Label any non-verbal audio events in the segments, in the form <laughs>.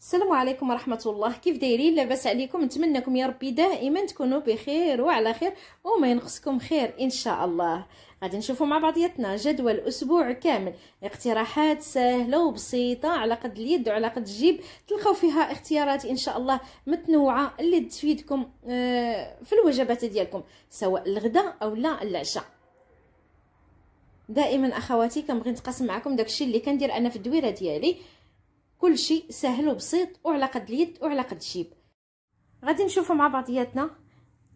السلام عليكم ورحمه الله كيف دايرين لاباس عليكم نتمنىكم يا ربي دائما تكونوا بخير وعلى خير وما ينقصكم خير ان شاء الله غادي نشوفوا مع بعضياتنا جدول اسبوع كامل اقتراحات سهله وبسيطه على قد اليد وعلى قد الجيب تلقاو فيها اختيارات ان شاء الله متنوعه اللي تفيدكم آه، في الوجبات ديالكم سواء الغداء او لا العشاء دائما اخواتي كنبغي نتقاسم معكم داكشي اللي كندير انا في الدويره ديالي كل شيء سهل وبسيط وعلى قد اليد وعلى قد الجيب غادي نشوفوا مع بعضياتنا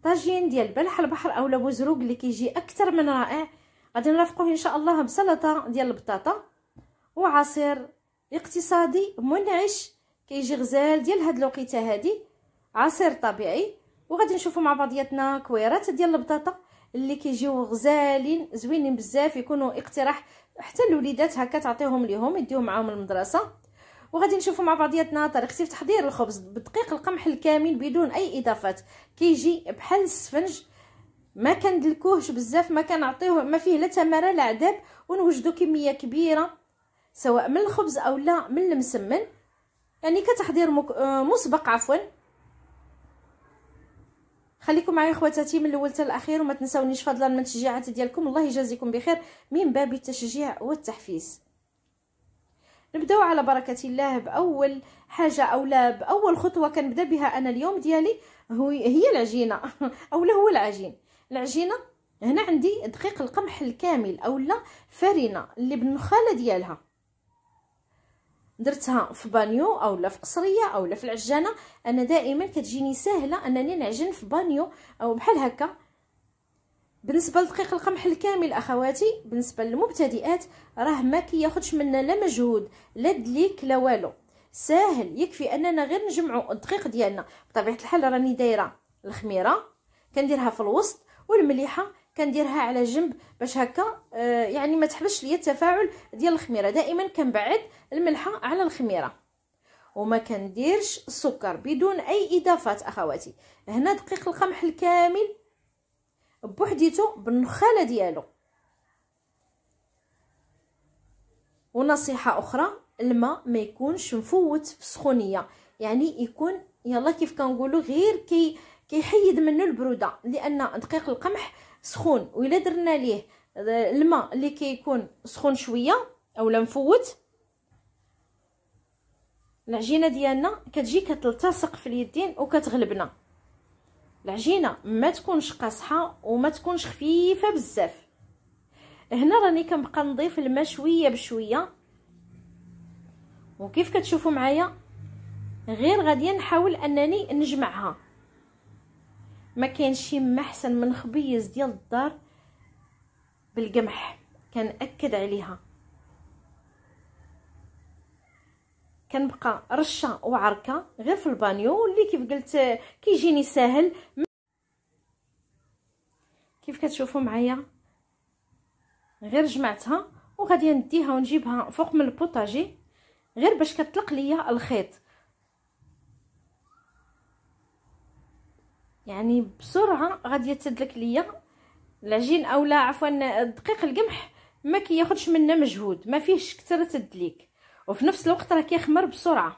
طاجين ديال بلح البحر اولا بوزروق اللي كيجي اكثر من رائع غادي نرافقوه ان شاء الله بسلطه ديال البطاطا وعصير اقتصادي منعش كيجي غزال ديال هاد الوقيته هادي عصير طبيعي وغادي نشوفوا مع بعضياتنا كويرات ديال البطاطا اللي كيجيو غزالين زوينين بزاف يكونوا اقتراح حتى الوليدات هكا تعطيهم ليهم يديهم معاهم المدرسه وغادي نشوفوا مع بعضياتنا طريقتي في تحضير الخبز بدقيق القمح الكامل بدون اي اضافات كيجي بحال السفنج ما كندلكوهش بزاف ما كنعطيوه ما فيه لا تمره لا عذاب ونوجدوا كميه كبيره سواء من الخبز او لا من المسمن يعني كتحضير مك... آه، مسبق عفوا خليكم معايا خواتاتي من الاول حتى الاخير وما تنساونيش فضلا من التشجيعات ديالكم الله يجازيكم بخير من باب التشجيع والتحفيز نبداو على بركه الله باول حاجه اولا باول خطوه كنبدا بها انا اليوم ديالي هي العجينه <laughs> اولا هو العجين العجينه هنا عندي دقيق القمح الكامل اولا فرينه اللي بالنخاله ديالها درتها في بانيو اولا في قصريه اولا في العجانه انا دائما كتجيني سهله انني نعجن في بانيو او بحال هكا بالنسبه لدقيق القمح الكامل اخواتي بالنسبه للمبتدئات راه ما كياخذش منا لا مجهود لا دليك لا والو ساهل يكفي اننا غير نجمعوا الدقيق ديالنا بطبيعه الحال راني دايره الخميره كنديرها في الوسط والمليحه كنديرها على جنب باش هكا آه يعني ما تحبش ليا التفاعل ديال الخميره دائما كنبعد الملحه على الخميره وما كنديرش السكر بدون اي اضافات اخواتي هنا دقيق القمح الكامل بوحديته بالنخاله ديالو ونصيحه اخرى الماء ما يكونش مفوت في السخونيه يعني يكون يلا كيف كنقولوا غير كي كيحيد منه البروده لان دقيق القمح سخون و الا درنا ليه الماء اللي كيكون سخون شويه اولا مفوت العجينه ديالنا كتجي كتلتصق في اليدين وكتغلبنا العجينه ما تكونش قاصحه وما تكونش خفيفه بزاف هنا راني كنبقى نضيف الماء شويه بشويه وكيف كتشوفوا معايا غير غادي نحاول انني نجمعها ما كاينش شي ما احسن من خبيز ديال الدار بالقمح كنأكد عليها كنبقى رشه وعركه غير في البانيو اللي كيف قلت كيجيني ساهل كيف كتشوفوا معايا غير جمعتها وغادي نديها ونجيبها فوق من البوطاجي غير باش كطلق ليا الخيط يعني بسرعه غادي تدلك ليا العجين اولا عفوا دقيق القمح ما كياخذش منا مجهود ما فيهش كثره الدليك وفي نفس الوقت راه كيخمر بسرعه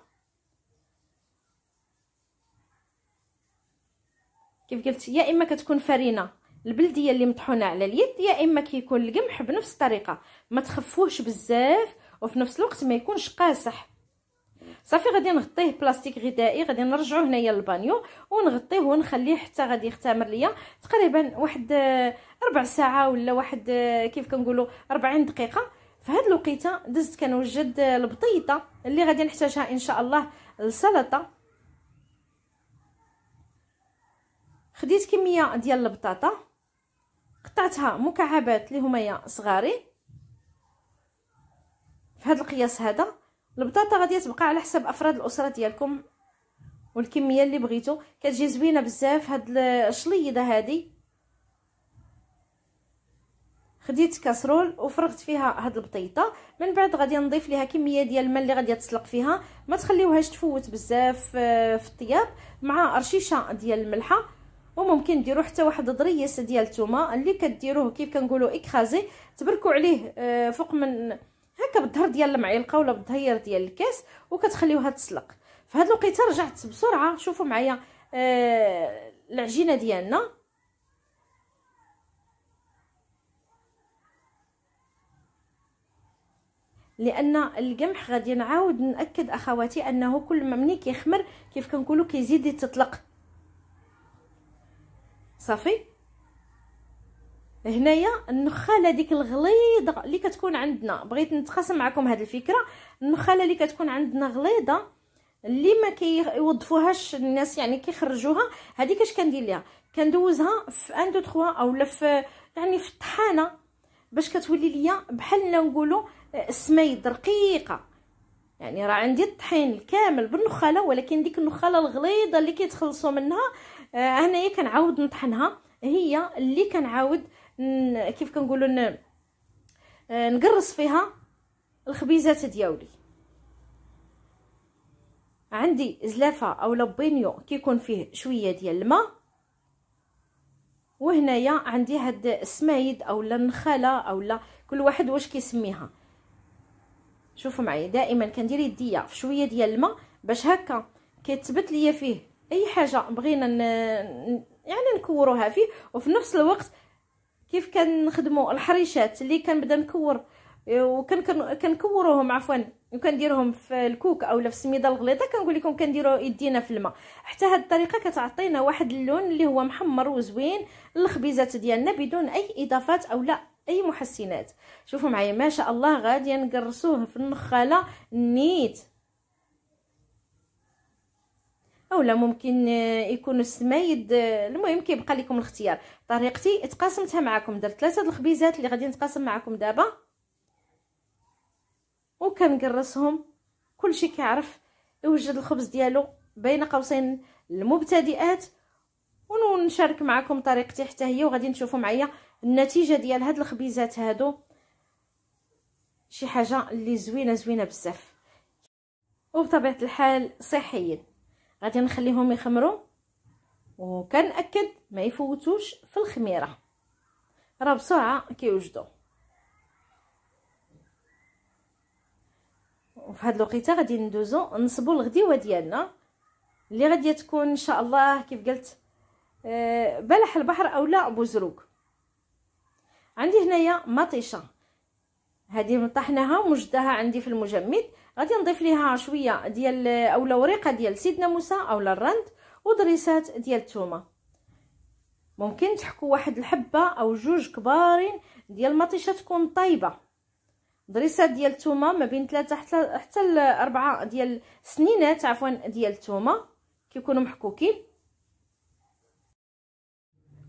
كيف قلت يا اما كتكون فرينه البلديه اللي مطحونه على اليد يا اما كيكون القمح بنفس الطريقه ما تخفوهش بزاف وفي نفس الوقت ما يكونش قاسح صافي غادي نغطيه بلاستيك غذائي غادي نرجعو هنايا للبانيو ونغطيه ونخليه حتى غادي يختمر ليا تقريبا واحد آه، ربع ساعه ولا واحد آه، كيف كنقولوا 40 دقيقه في هذه الوقيته دزت كنوجد البطيطه اللي غادي نحتاجها ان شاء الله للسلطه خديت كميه ديال البطاطا قطعتها مكعبات اللي همايا صغارين في هذا القياس هذا البطاطا غادي تبقى على حسب افراد الاسره ديالكم والكميه اللي بغيتو كتجي زوينه بزاف هاد الشليضه هذه خديت كاسرول وفرغت فيها هاد البطيطه من بعد غادي نضيف ليها كميه ديال الماء اللي غادي تسلق فيها ما تخليوهاش تفوت بزاف آه، في الطياب مع رشيشه ديال الملحه وممكن ديروا حتى واحد ضريس ديال الثومه اللي كديروه كيف كنقولوا اكرازي تبركوا عليه آه، فوق من هكا بالظهر ديال المعلقه ولا بالظهير ديال الكاس وكتخليوها تسلق فهاد الوقيته رجعت بسرعه شوفوا معايا آه، العجينه ديالنا لان القمح غادي نعاود ناكد اخواتي انه كل ما ملي كيخمر كيف كنقولوا كيزيد يتطلق صافي هنايا النخاله ديك الغليظه اللي كتكون عندنا بغيت نتقاسم معكم هذه الفكره النخاله اللي كتكون عندنا غليظه اللي ما كيوظفوهاش الناس يعني كيخرجوها هذيك اش كندير ليها كندوزها في ان دو تخوا اولا في يعني في الطحانه باش كتولي ليا بحال نقولوا السمايد رقيقه يعني راه عندي الطحين كامل بالنخاله ولكن ديك النخاله الغليظه اللي كيتخلصوا منها آه، هنايا كنعاود نطحنها هي اللي كنعاود كيف كنقولوا آه، نقرص فيها الخبيزات ديالي عندي زلافه اولا بينيو كيكون فيه شويه ديال الماء وهنايا عندي هاد السمايد اولا النخاله اولا كل واحد واش كيسميها شوفوا معايا دائما كندير يديا في شويه ديال الماء باش هكا كيتثبت ليا فيه اي حاجه بغينا ن... يعني نكوروها فيه وفي نفس الوقت كيف كنخدموا الحريشات اللي كنبدا نكور وكنكوروهم عفوا وكنديرهم في الكوك اولا في السميده الغليظه كنقول لكم كنديروا يدينا في الماء حتى هذه الطريقه كتعطينا واحد اللون اللي هو محمر وزوين للخبيزات ديالنا بدون اي اضافات اولا اي محسنات شوفوا معايا ما شاء الله غادي نقرصوه في النخاله نيت اولا ممكن يكون السمايد المهم كيبقى لكم الاختيار طريقتي تقاسمتها معكم درت ثلاثه الخبيزات اللي غادي نتقاسم معكم دابا وكنقرصهم كلشي كيعرف يوجد الخبز ديالو بين قوسين المبتدئات ونشارك معكم طريقتي حتى هي وغادي نشوفوا معايا النتيجه ديال هاد الخبيزات هادو شي حاجه اللي زوينه زوينه بزاف وبطبيعه الحال صحيين غادي نخليهم يخمروا وكنأكد ما يفوتوش في الخميره راه بسرعه كيوجدوا وفي هاد الوقيته غادي ندوزو نصبوا الغديوه ديالنا اللي غادي تكون ان شاء الله كيف قلت آه، بلح البحر اولا بوزروك عندي هنايا مطيشه هذه مطحناها مجدها عندي في المجمد غادي نضيف ليها شويه ديال اولا وريقه ديال سيدنا موسى اولا الرند ودريسات ديال الثومه ممكن تحكوا واحد الحبه او جوج كبارين ديال المطيشه تكون طايبه دريسات ديال الثومه ما بين ثلاثه حتى حتى 4 ديال سنينات عفوا ديال الثومه كيكونوا محكوكين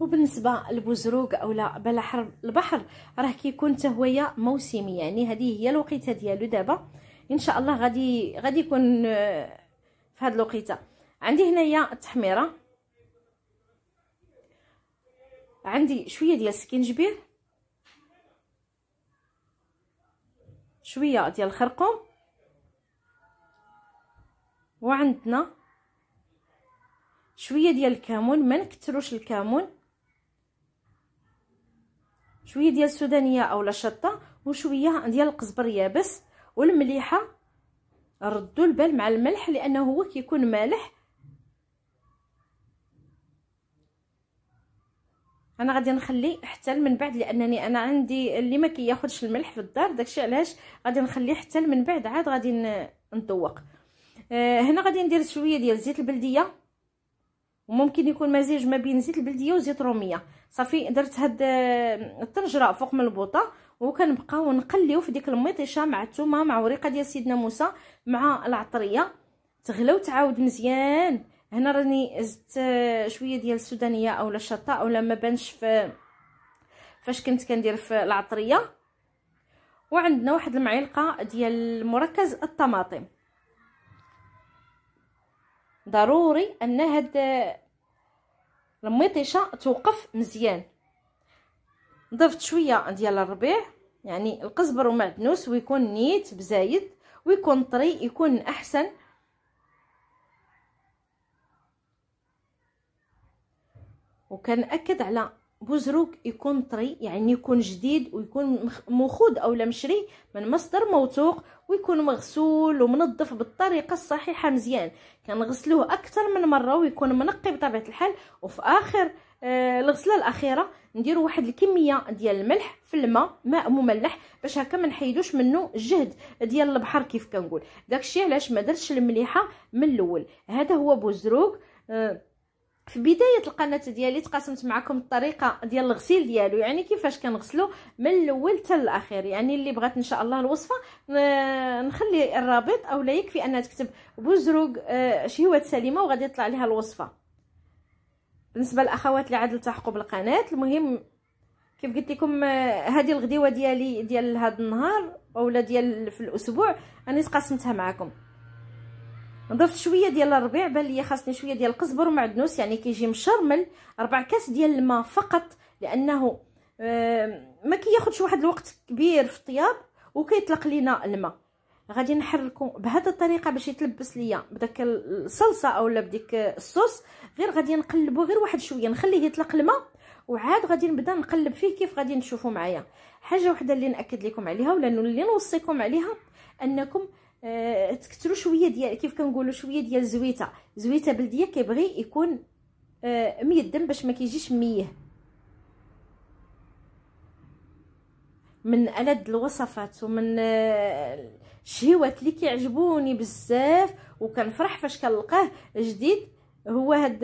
وبالنسبه للبزروق اولا بلحر البحر راه كيكون حتى هويا موسمي يعني هذه هي الوقيته ديالو دابا ان شاء الله غادي غادي يكون آه، في هذه الوقيته عندي هنايا التحميره عندي شويه ديال السكينجبير شويه ديال الخرقوم وعندنا شويه ديال الكمون ما نكثروش الكمون شويه ديال السودانيه اولا شطه وشويه ديال القزبر يابس والمليحه ردوا البال مع الملح لانه هو كيكون مالح انا غادي نخلي حتى من بعد لانني انا عندي اللي ما كياخذش الملح في الدار داكشي علاش غادي نخليه حتى من بعد عاد غادي نطوق آه هنا غادي ندير شويه ديال زيت البلديه وممكن يكون مزيج ما بين زيت البلديه وزيت روميه صافي درت هاد آه، الطنجره فوق من البوطه وكنبقاو نقليو في ديك المطيشه مع الثومه مع وريقه ديال سيدنا موسى مع العطريه تغلى وتعاود مزيان هنا راني زدت آه، شويه ديال السودانيه اولا الشطه اولا ما بانش ف فاش كنت كندير في العطريه وعندنا واحد المعلقه ديال مركز الطماطم ضروري ان هاد المطيشه توقف مزيان ضفت شويه ديال الربيع يعني القزبر ومعدنوس ويكون نيت بزايد ويكون طري يكون احسن وكنأكد على بوزروك يكون طري يعني يكون جديد ويكون مخود او مشري من مصدر موثوق ويكون مغسول ومنظف بالطريقه الصحيحه مزيان كنغسلوه اكثر من مره ويكون منقي بطبيعه الحال وفي اخر آه الغسله الاخيره نديرو واحد الكميه ديال الملح في الماء ماء مملح باش هكا ما نحيدوش منه الجهد ديال البحر كيف كنقول داكشي علاش ما درتش المليحه من الاول هذا هو بوزروك آه في بدايه القناه ديالي تقاسمت معكم الطريقه ديال الغسيل ديالو يعني كيفاش كنغسلو من الاول حتى الاخير يعني اللي بغات ان شاء الله الوصفه نخلي الرابط او لا يكفي انها تكتب بوزروق آه، شهوه سليمه وغادي يطلع لها الوصفه بالنسبه للاخوات اللي عاد التحقوا بالقناه المهم كيف قلت لكم آه، هذه الغديوه ديالي ديال هذا النهار اولا ديال في الاسبوع انا تقاسمتها معكم ضفت شويه ديال الربيع بان ليا خاصني شويه ديال القزبر ومعدنوس يعني كيجي مشرمل ربع كاس ديال الماء فقط لانه ما كياخذش واحد الوقت كبير في الطياب وكيطلق لينا الماء غادي نحركو بهذه الطريقه باش يتلبس ليا بداك الصلصه اولا بديك الصوص غير غادي نقلبو غير واحد شويه نخليه يطلق الماء وعاد غادي نبدا نقلب فيه كيف غادي نشوفوا معايا حاجه وحده اللي ناكد لكم عليها ولا اللي نوصيكم عليها انكم آه، تكثروا شويه ديال كيف كنقولوا شويه ديال زويته زويته بلديه كيبغي يكون آه، ميدم باش ما كيجيش ميه من ألد الوصفات ومن آه، الشهوات اللي كيعجبوني بزاف وكنفرح فاش كنلقاه جديد هو هاد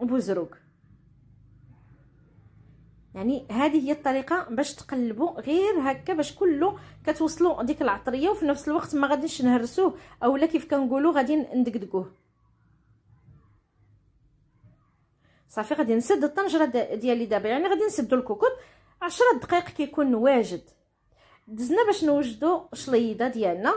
بوزروك يعني هذه هي الطريقه باش تقلبوا غير هكا باش كله كتوصلوا ديك العطريه وفي نفس الوقت ما غاديش نهرسوه اولا كيف كنقولوا غادي ندقدقوه صافي غادي نسد الطنجره ديالي دابا يعني غادي نسدو الكوكوط 10 دقائق كيكون واجد دزنا باش نوجدو الشليضه ديالنا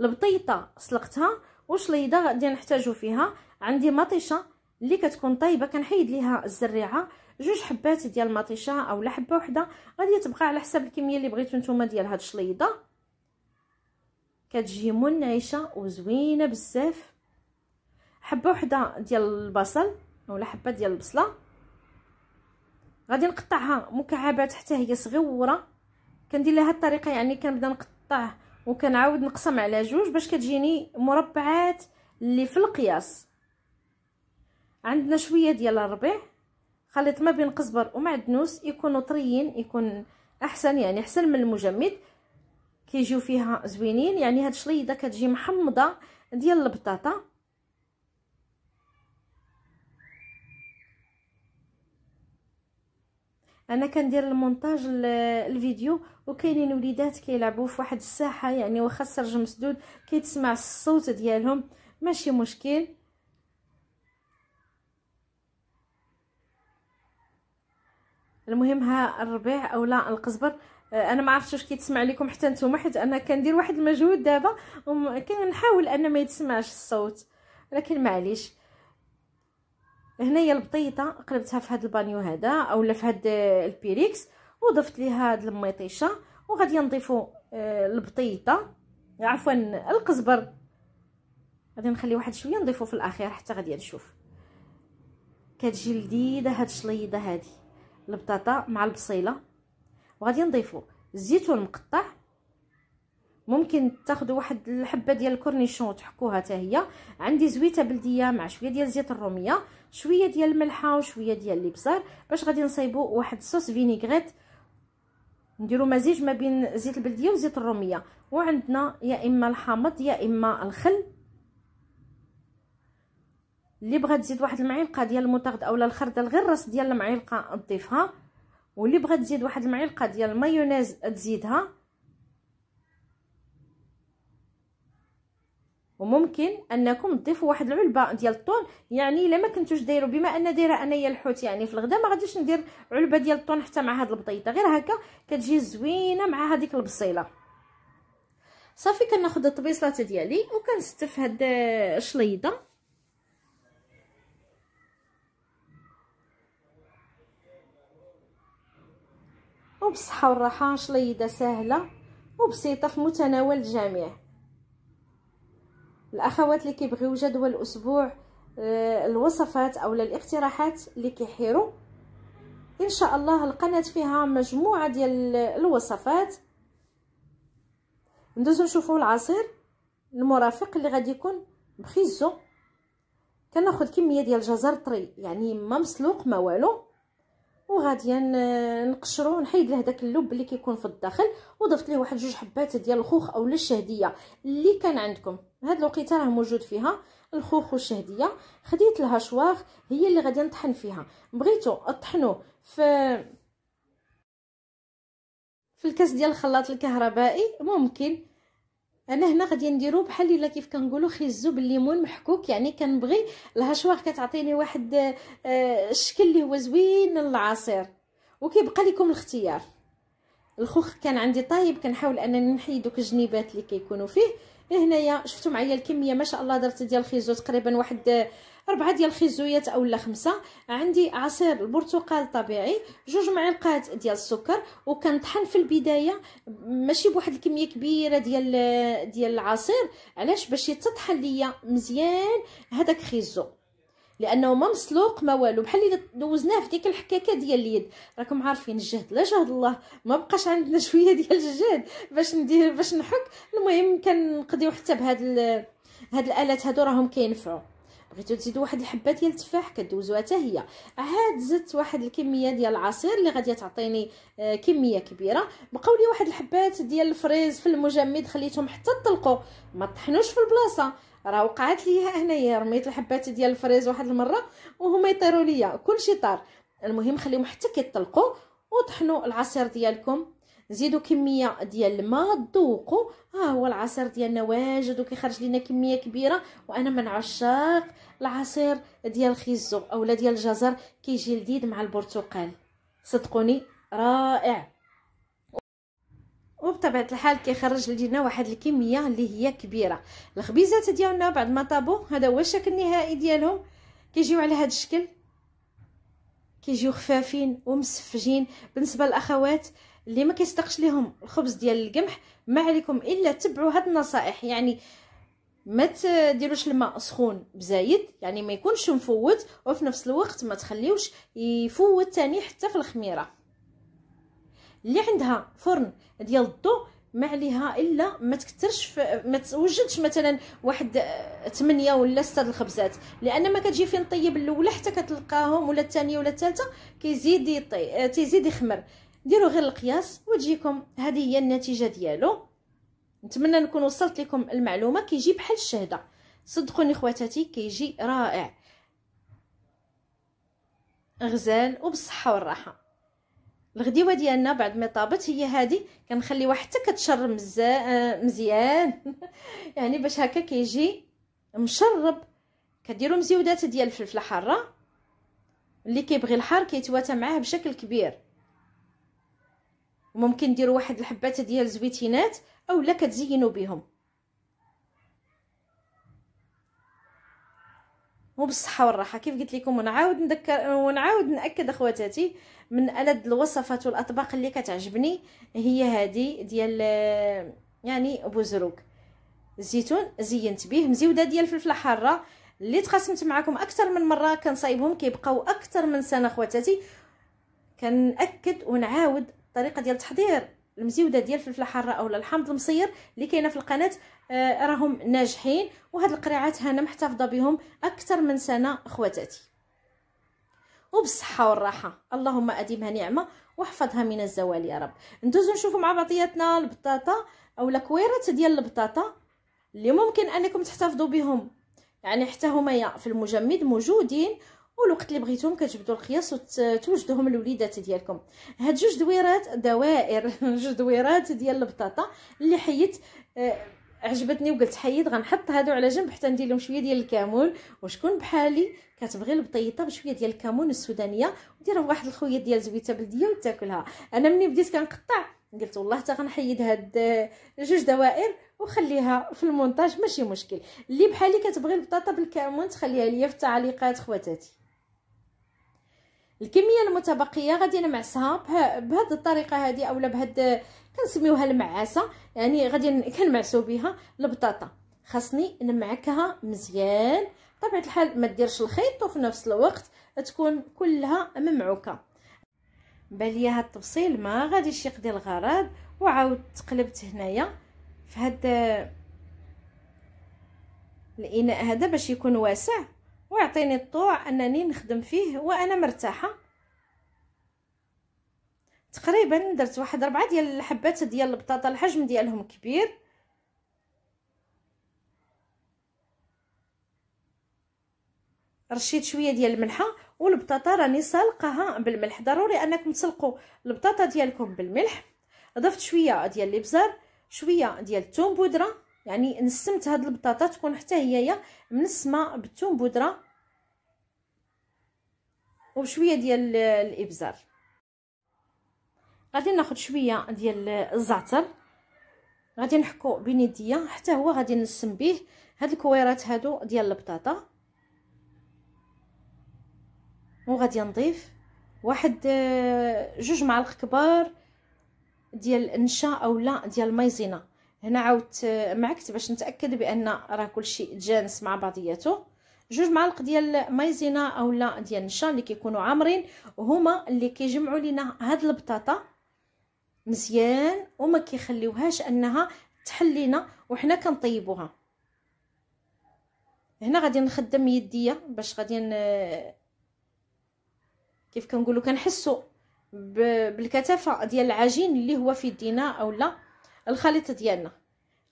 البطيطه سلقتها وشليضه غادي نحتاجو فيها عندي مطيشه اللي كتكون طايبه كنحيد ليها الزريعه جوج حبات ديال المطيشه اولا حبه وحده غادي تبقى على حساب الكميه اللي بغيتو نتوما ديال هاد الشليضه كتجي منعشه وزوينه بزاف حبه وحده ديال البصل اولا حبه ديال البصله غادي نقطعها مكعبات حتى هي صغيره كندير لها الطريقه يعني كنبدا نقطع وكنعاود نقسم على جوج باش كتجيني مربعات اللي في القياس عندنا شويه ديال الربيع خليط ما بين قزبر ومعدنوس يكونوا طريين يكون احسن يعني احسن من المجمد كيجيو فيها زوينين يعني هاد الشريده كتجي محمضه ديال البطاطا انا كندير المونتاج الفيديو وكاينين وليدات كيلعبوا في واحد الساحه يعني واخا السرج مسدود كيتسمع الصوت ديالهم ماشي مشكل المهم ها الربيع اولا القزبر آه، انا ما عرفتش واش كيتسمع لكم حتى نتوما حيت انا كندير واحد المجهود دابا وكنحاول ان ما يتسمعش الصوت لكن معليش هنايا البطيطه قلبتها في هذا البانيو هذا اولا في هذا البيريكس وضفت ليها هاد الميطيشه وغادي نضيفوا آه، البطيطه عفوا القزبر غادي نخلي واحد شويه نضيفو في الاخير حتى غادي نشوف كتجي لذيذه هاد الشليضه هذه البطاطا مع البصيله وغادي نضيفو الزيتون مقطع ممكن تاخذوا واحد الحبه ديال الكورنيشون وتحكوها حتى هي عندي زويته بلديه مع شويه ديال زيت الروميه شويه ديال الملحه وشويه ديال الابزار باش غادي نصايبوا واحد صوص فينيغريت نديروا مزيج ما بين زيت البلديه وزيت الروميه وعندنا يا اما الحامض يا اما الخل اللي بغات تزيد واحد المعلقه ديال المطرد اولا الخردل غير الراس ديال المعلقه تضيفها واللي بغات تزيد واحد المعلقه ديال المايونيز تزيدها وممكن انكم تضيفوا واحد العلبه ديال الطون يعني الا ما كنتوش دايروا بما ان دايره انايا الحوت يعني في الغداء ما غاديش ندير علبه ديال الطون حتى مع هاد البطيطه غير هكا كتجي زوينه مع هذيك البصيله صافي كناخذ الطبيصلات ديالي وكنستف هاد الشليضه بالصحه والراحه شليده سهله وبسيطه في متناول الجميع الاخوات اللي كيبغيو جدول الاسبوع آه، الوصفات اولا الاقتراحات اللي كيحيروا ان شاء الله القناه فيها مجموعه ديال الوصفات ندوزو نشوفوا العصير المرافق اللي غادي يكون بخيزو كناخذ كميه ديال الجزر طري يعني ما مسلوق ما والو وغادي نقشرو نحيد له داك اللب اللي كيكون في الداخل وضفت ليه واحد جوج حبات ديال الخوخ اولا الشهديه اللي كان عندكم هاد الوقيته راه موجود فيها الخوخ والشهديه خديت الهاشواغ هي اللي غادي نطحن فيها بغيتو طحنو في في الكاس ديال الخلاط الكهربائي ممكن انا هنا غادي نديرو بحال الا كيف كنقولو خيزو بالليمون محكوك يعني كنبغي الهشوار كتعطيني واحد آه، الشكل اللي هو زوين للعصير وكيبقى لكم الاختيار الخوخ كان عندي طايب كنحاول انني نحيد دوك الجنيبات اللي كيكونوا فيه هنايا شفتوا معايا الكميه ما شاء الله درت ديال الخيزو تقريبا واحد أربعة ديال الخيزويات اولا خمسة عندي عصير البرتقال طبيعي جوج معلقات ديال السكر وكنطحن في البدايه ماشي بواحد الكميه كبيره ديال ديال العصير علاش باش يتطحن ليا مزيان هذاك خيزو لانه ما مسلوق ما والو بحال اللي دوزناه في ديك الحكاكه ديال اليد راكم عارفين الجهد لا جهد الله ما بقاش عندنا <laughs> شويه ديال الجهد باش ندير باش نحك المهم كنقضيو حتى بهاد ال... هاد الالات هادو راهم كينفعوا بغيتو تزيدوا واحد الحبه ديال التفاح كدوزوها حتى هي عاد زدت واحد الكميه ديال العصير اللي غادي تعطيني آه، كميه كبيره بقاو لي واحد الحبات ديال الفريز في المجمد خليتهم حتى طلقوا ما طحنوش في البلاصه راه وقعت ليا هنايا رميت الحبات ديال الفريز واحد المره وهما يطيروا ليا كلشي طار المهم خليهم حتى كيطلقوا وطحنوا العصير ديالكم زيدوا كميه ديال الماء ذوقوا ها هو العصير ديالنا واجد وكيخرج لينا كميه كبيره وانا من عشاق العصير ديال الخيزو اولا ديال الجزر كيجي لذيذ مع البرتقال صدقوني رائع وبطبيعه الحال كيخرج لينا واحد الكميه اللي هي كبيره الخبيزات ديالنا بعد ما طابو هذا هو الشكل النهائي ديالهم كيجيو على هذا الشكل كيجيو خفافين ومسفجين بالنسبه للاخوات اللي ما كيصدقش ليهم الخبز ديال القمح ما عليكم الا تبعوا هاد النصائح يعني ما تديروش الماء سخون بزايد يعني ما يكونش مفوت وفي نفس الوقت ما تخليوش يفوت تاني حتى في الخميره اللي عندها فرن ديال الضو ما عليها الا ما تكثرش ما توجدش مثلا واحد 8 آه، ولا 6 الخبزات لان ما كتجي فين طيب الاولى حتى كتلقاهم ولا الثانيه ولا الثالثه كيزيد يطي... آه، تيزيد يخمر ديروا غير القياس وتجيكم هذه هي النتيجه ديالو نتمنى نكون وصلت لكم المعلومه كيجي بحال الشهده صدقوني خواتاتي كيجي رائع غزال وبالصحه والراحه الغديوه ديالنا بعد ما طابت هي هذه كنخليوها حتى كتشرب آه، مزيان <laughs> يعني باش هكا كيجي مشرب كديروا مزيودات ديال الفلفله حاره اللي كيبغي الحار كيتواتى معاه بشكل كبير وممكن ديروا واحد الحبات ديال الزويتينات اولا كتزينوا بهم وبالصحه والراحه كيف قلت لكم ونعاود نذكر ونعاود ناكد اخواتاتي من الد الوصفات والاطباق اللي كتعجبني هي هذه ديال يعني بوزروك الزيتون زينت به مزيوده ديال الفلفله حاره اللي تقاسمت معكم اكثر من مره كنصايبهم كيبقاو اكثر من سنه اخواتاتي كنأكد ونعاود الطريقه ديال تحضير المزيوده ديال الفلفله حاره اولا الحامض المصير اللي كاينه في القناه آه، راهم ناجحين وهاد القريعات هنا محتفظه بهم اكثر من سنه خواتاتي وبالصحه والراحه اللهم اديمها نعمه واحفظها من الزوال يا رب ندوزو نشوفوا مع بعضياتنا البطاطا او الكويرات ديال البطاطا اللي ممكن انكم تحتفظوا بهم يعني حتى هما في المجمد موجودين والوقت اللي بغيتهم كتجبدوا القياس وتوجدوهم الوليدات ديالكم هاد جوج دويرات دوائر <laughs> جوج دويرات ديال البطاطا اللي حيت آه، عجبتني وقلت حيد غنحط هادو على جنب حتى ندير لهم شويه ديال الكمون وشكون بحالي كتبغي البطيطه بشويه ديال الكمون السودانيه وديرها بواحد الخويه ديال زويته بلديه وتاكلها انا ملي بديت كنقطع قلت والله حتى غنحيد هاد جوج دوائر وخليها في المونتاج ماشي مشكل اللي بحالي كتبغي البطاطا بالكمون تخليها ليا في التعليقات خواتاتي الكميه المتبقيه غادي نمعسها بهاد الطريقه هذه اولا بهاد كنسميوها المعاسه يعني غادي كنمعسو بها البطاطا خاصني نمعكها مزيان بطبيعه الحال ما ديرش الخيط وفي نفس الوقت تكون كلها ممعوكه بان هاد التبصيل ما غاديش يقضي الغرض وعاود تقلبت هنايا في هاد الاناء هذا باش يكون واسع ويعطيني الطوع انني نخدم فيه وانا مرتاحه تقريبا درت واحد ربعة ديال الحبات ديال البطاطا الحجم ديالهم كبير رشيت شويه ديال الملحه والبطاطا راني سالقاها بالملح ضروري انكم تسلقوا البطاطا ديالكم بالملح ضفت شويه ديال الابزار شويه ديال الثوم بودره يعني نسمت هاد البطاطا تكون حتى هي منسمه بالثوم بودره وشويه ديال الابزار غادي ناخذ شويه ديال الزعتر غادي نحكو بين يديا حتى هو غادي نسم به هاد الكويرات هادو ديال البطاطا وغادي نضيف واحد آه، جوج معالق كبار ديال النشا اولا ديال المايزينا هنا عاودت آه، معكت باش نتاكد بان راه كلشي تجانس مع بعضياته جوج معالق ديال مايزينا اولا ديال النشا اللي كيكونوا عامرين هما اللي كيجمعوا لينا هاد البطاطا مزيان وما كيخليوهاش انها تحل لينا وحنا كنطيبوها هنا غادي نخدم يديا باش غادي كيف كنقولوا كنحسوا بالكثافه ديال العجين اللي هو في يدينا اولا الخليط ديالنا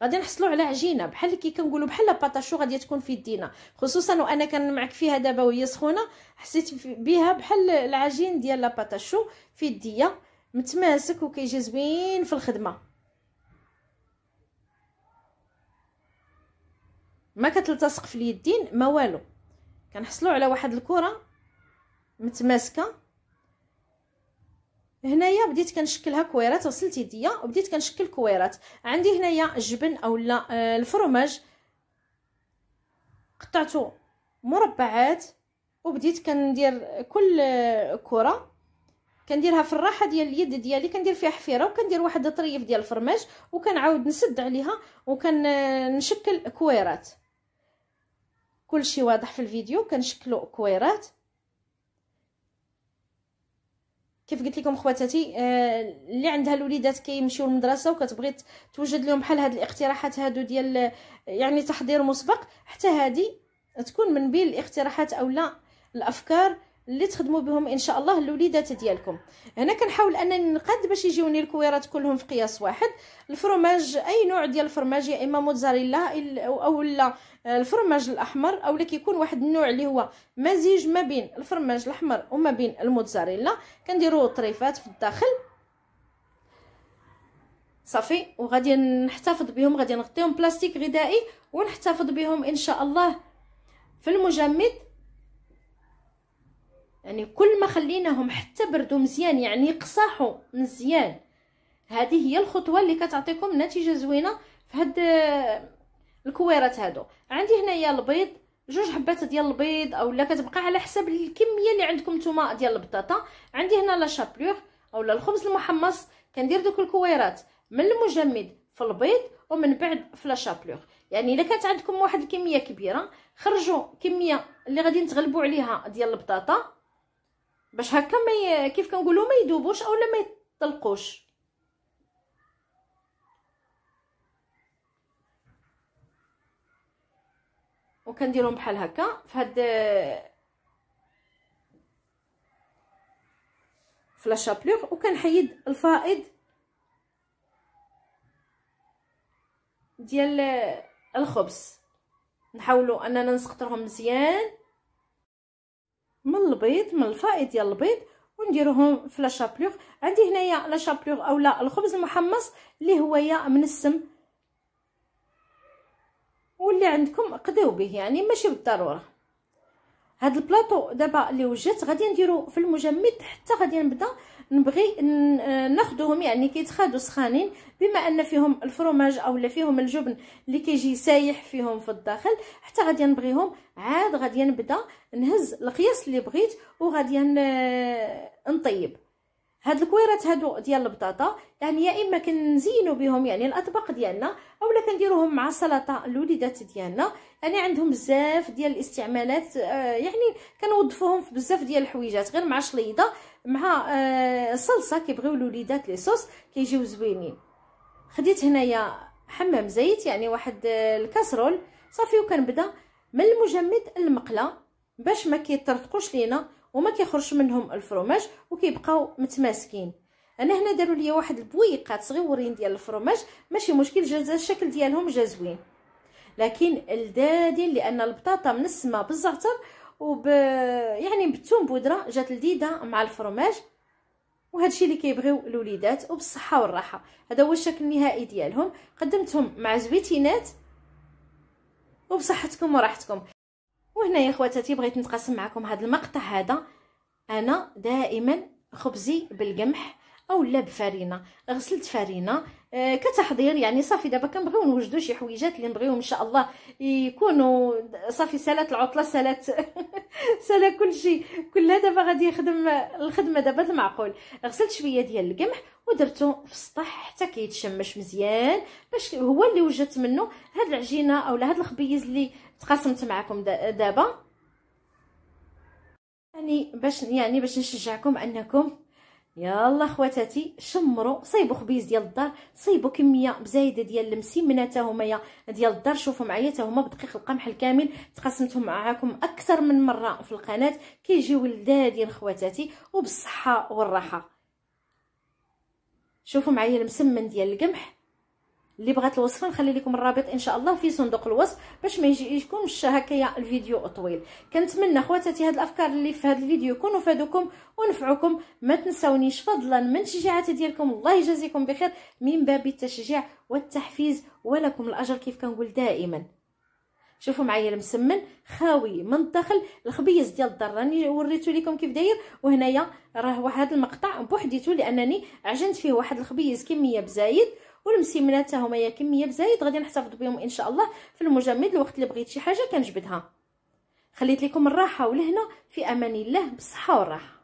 غادي نحصلوا على عجينه بحال كي كنقولوا بحال باتاشو غادي تكون في يدينا خصوصا وانا كنمعك فيها دابا وهي سخونه حسيت بها بحال العجين ديال لاباطاشو في يديا متماسك وكيجي زوين في الخدمه ما كتلتصق في اليدين ما والو كنحصلوا على واحد الكره متماسكه هنايا بديت كنشكلها كويرات وصلت يديا وبديت كنشكل كويرات عندي هنايا الجبن اولا آه، الفرماج قطعته مربعات وبديت كندير كل آه، كره كنديرها في الراحه ديال اليد ديالي كندير فيها حفيره وكندير واحد الطريف ديال الفرماج وكنعاود نسد عليها وكنشكل آه، كويرات كلشي واضح في الفيديو كنشكلوا كويرات كيف قلت لكم خواتاتي آه، اللي عندها الوليدات كيمشيو للمدرسه وكتبغي توجد لهم بحال هاد الاقتراحات هادو ديال آه، يعني تحضير مسبق حتى هادي تكون من بين الاقتراحات اولا الافكار اللي تخدموا بهم ان شاء الله الوليدات ديالكم هنا كنحاول انني نقاد باش يجيوني الكويرات كلهم في قياس واحد الفرماج اي نوع ديال الفرماج يا اما موتزاريلا او لا الفرماج الاحمر او كيكون واحد النوع اللي هو مزيج ما بين الفرماج الاحمر وما بين الموتزاريلا كنديروا طريفات في الداخل صافي وغادي نحتفظ بهم غادي نغطيهم بلاستيك غذائي ونحتفظ بهم ان شاء الله في المجمد يعني كل ما خليناهم حتى بردوا مزيان يعني يقصاحوا مزيان هذه هي الخطوه اللي كتعطيكم نتيجه زوينه في هاد آه، الكويرات هادو عندي هنايا البيض جوج حبات ديال البيض اولا كتبقى على حسب الكميه اللي عندكم نتوما ديال البطاطا عندي هنا لا شابلوغ اولا الخبز المحمص كندير دوك الكويرات من المجمد في البيض ومن بعد في لا شابلوغ يعني الا كانت عندكم واحد الكميه كبيره خرجوا كميه اللي غادي نتغلبوا عليها ديال البطاطا باش هكا ما كيف كنقولوا ما يذوبوش اولا ما يطلقوش وكنديرهم بحال هكا في هاد في لا وكنحيد الفائض ديال الخبز نحاولوا اننا نسقطرهم مزيان من البيض من الفائض ديال البيض ونديروهم في لا شابلوغ عندي هنايا لا شابلوغ اولا الخبز المحمص اللي هو يا من السم واللي عندكم قضيو به يعني ماشي بالضروره هاد البلاطو دابا اللي وجدت غادي نديرو في المجمد حتى غادي نبدا نبغي آه، ناخذهم يعني كيتخادو سخانين بما ان فيهم الفرماج اولا فيهم الجبن اللي كيجي سايح فيهم في الداخل حتى غادي نبغيهم عاد غادي نبدا نهز القياس اللي بغيت وغادي آه، نطيب هاد الكويرات هادو ديال البطاطا يعني يا اما كنزينو بهم يعني الاطباق ديالنا اولا كنديروهم مع سلطه الوليدات ديالنا يعني عندهم بزاف ديال الاستعمالات آه يعني كنوظفوهم في بزاف ديال الحويجات غير مع شليضه مع آه صلصه كيبغيو الوليدات لي صوص كيجيو زوينين خديت هنايا حمام زيت يعني واحد آه، الكاسرول صافي وكنبدا من المجمد المقله باش ما كيطرطقوش لينا وما كيخرجش منهم الفرماج وكيبقاو متماسكين انا هنا داروا لي واحد البويقات صغيورين ديال الفرماج ماشي مشكل جا الشكل ديالهم جا زوين لكن الدادين لان البطاطا من السما بالزعتر وب يعني بالثوم بودره جات لذيذه مع الفرماج الشيء اللي كيبغيو الوليدات وبالصحه والراحه هذا هو الشكل النهائي ديالهم قدمتهم مع زويتينات وبصحتكم وراحتكم وهنا يا خواتاتي بغيت نتقاسم معكم هذا المقطع هذا انا دائما خبزي بالقمح اولا بفرينه غسلت فرينه آه كتحضير يعني صافي دابا كنبغيو نوجدوا شي حويجات اللي نبغيو ان شاء الله يكونوا صافي سالات العطله سالات <laughs> سالا كلشي كلها دابا غادي يخدم الخدمه دابا المعقول غسلت شويه ديال القمح ودرته في السطح حتى كيتشمش مزيان باش هو اللي وجدت منه هاد العجينه اولا هاد الخبيز اللي تقاسمت معكم دابا يعني باش يعني باش نشجعكم انكم يلا خواتاتي شمروا صيبوا خبيز ديال الدار صيبوا كميه بزايده ديال المسمنه حتى هما ديال الدار شوفوا معايا حتى هما بدقيق القمح الكامل تقاسمتهم معاكم اكثر من مره في القناه كيجيو لذادين خواتاتي وبالصحه والراحه شوفوا معايا المسمن ديال القمح اللي بغات الوصفه نخلي لكم الرابط ان شاء الله في صندوق الوصف باش ما يجيكمش هكايا الفيديو طويل كنتمنى خواتاتي هاد الافكار اللي في هاد الفيديو يكونوا فادوكم ونفعوكم ما تنسونيش فضلا من تشجيعات ديالكم الله يجازيكم بخير من باب التشجيع والتحفيز ولكم الاجر كيف كنقول دائما شوفوا معايا المسمن خاوي من الداخل الخبيز ديال الدار راني وريتو لكم كيف داير وهنايا راه واحد المقطع بوحديتو لانني عجنت فيه واحد الخبيز كميه بزايد والمسمنات هما يا كميه بزايد غادي نحتفظ بهم ان شاء الله في المجمد الوقت اللي بغيت شي حاجه كنجبدها خليت لكم الراحه ولهنا في امان الله بالصحه والراحه